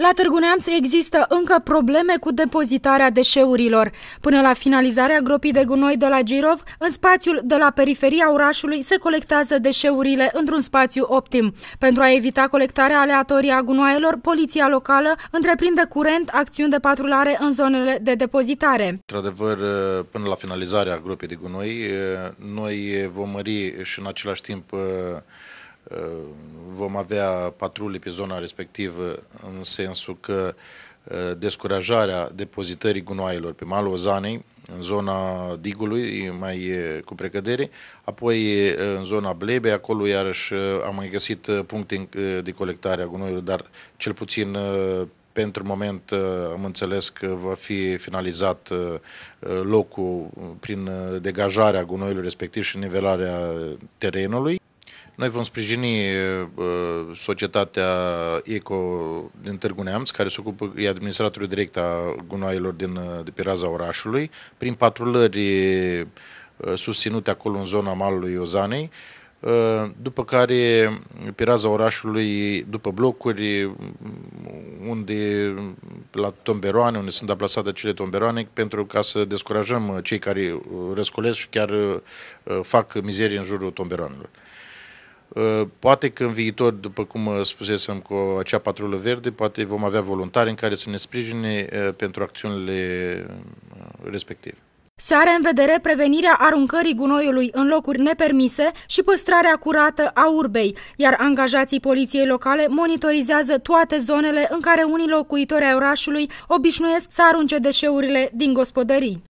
La Târgu Neamț există încă probleme cu depozitarea deșeurilor. Până la finalizarea gropii de gunoi de la Girov, în spațiul de la periferia orașului se colectează deșeurile într-un spațiu optim. Pentru a evita colectarea aleatorie a gunoaielor, poliția locală întreprinde curent acțiuni de patrulare în zonele de depozitare. Într-adevăr, ă, până la finalizarea gropii de gunoi, ă, noi vom mări și în același timp ă, Ehm, vom avea patrule pe zona respectivă în sensul că ehm, descurajarea depozitării gunoaielor pe malul Ozanei, în zona Digului, mai cu precădere, apoi în zona Blebe, acolo iarăși am mai găsit puncte de colectare a gunoiului, dar cel puțin pentru moment am înțeles că va fi finalizat locul prin degajarea gunoiului respectiv și nivelarea terenului. Noi vom sprijini uh, societatea ECO din Târgu Neamț, care se ocupă, e administratorul direct a gunoaielor din, uh, de pe raza orașului, prin patrulări uh, susținute acolo în zona malului Iozanei, după care pe raza orașului, după blocuri, mm, unde la tomberoane, unde sunt aplasate cele tomberoane, pentru ca să descurajăm cei care răscolesc și chiar fac mizerie în jurul tomberoanelor. Uh, poate că în viitor, după cum uh, spusesem cu acea patrulă verde, poate vom avea voluntari în care să ne sprijine uh, pentru acțiunile respective. Se are în vedere prevenirea aruncării gunoiului în locuri nepermise și păstrarea curată a urbei, iar angajații poliției locale monitorizează toate zonele în care unii locuitori ai orașului obișnuiesc să arunce deșeurile din gospodării.